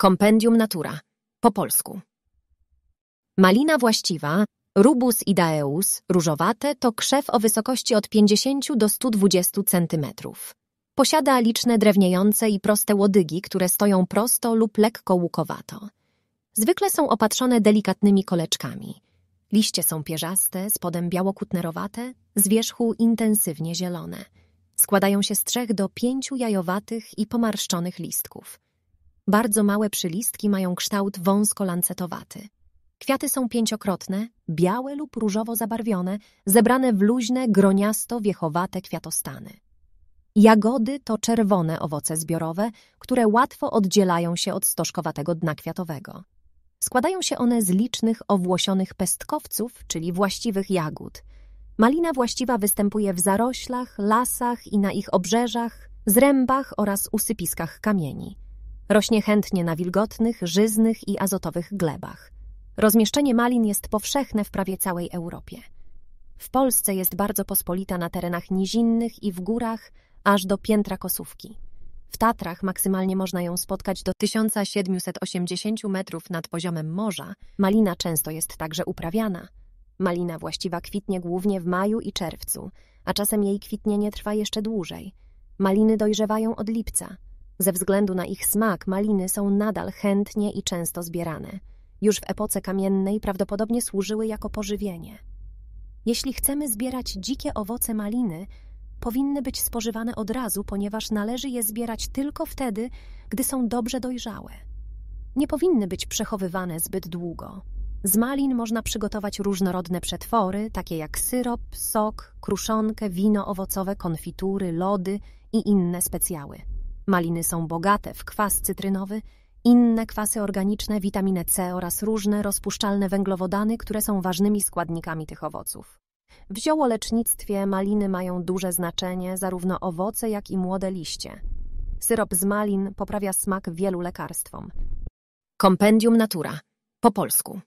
Kompendium Natura. Po polsku. Malina właściwa, rubus idaeus, różowate, to krzew o wysokości od 50 do 120 cm. Posiada liczne drewniejące i proste łodygi, które stoją prosto lub lekko łukowato. Zwykle są opatrzone delikatnymi koleczkami. Liście są pierzaste, spodem białokutnerowate, z wierzchu intensywnie zielone. Składają się z trzech do pięciu jajowatych i pomarszczonych listków. Bardzo małe przylistki mają kształt wąsko-lancetowaty. Kwiaty są pięciokrotne, białe lub różowo zabarwione, zebrane w luźne, groniasto-wiechowate kwiatostany. Jagody to czerwone owoce zbiorowe, które łatwo oddzielają się od stożkowatego dna kwiatowego. Składają się one z licznych owłosionych pestkowców, czyli właściwych jagód. Malina właściwa występuje w zaroślach, lasach i na ich obrzeżach, zrębach oraz usypiskach kamieni. Rośnie chętnie na wilgotnych, żyznych i azotowych glebach. Rozmieszczenie malin jest powszechne w prawie całej Europie. W Polsce jest bardzo pospolita na terenach nizinnych i w górach, aż do piętra kosówki. W Tatrach maksymalnie można ją spotkać do 1780 metrów nad poziomem morza. Malina często jest także uprawiana. Malina właściwa kwitnie głównie w maju i czerwcu, a czasem jej kwitnienie trwa jeszcze dłużej. Maliny dojrzewają od lipca. Ze względu na ich smak maliny są nadal chętnie i często zbierane. Już w epoce kamiennej prawdopodobnie służyły jako pożywienie. Jeśli chcemy zbierać dzikie owoce maliny, powinny być spożywane od razu, ponieważ należy je zbierać tylko wtedy, gdy są dobrze dojrzałe. Nie powinny być przechowywane zbyt długo. Z malin można przygotować różnorodne przetwory, takie jak syrop, sok, kruszonkę, wino owocowe, konfitury, lody i inne specjały. Maliny są bogate w kwas cytrynowy, inne kwasy organiczne, witaminę C oraz różne rozpuszczalne węglowodany, które są ważnymi składnikami tych owoców. W ziołolecznictwie maliny mają duże znaczenie, zarówno owoce, jak i młode liście. Syrop z malin poprawia smak wielu lekarstwom. Kompendium Natura. Po polsku.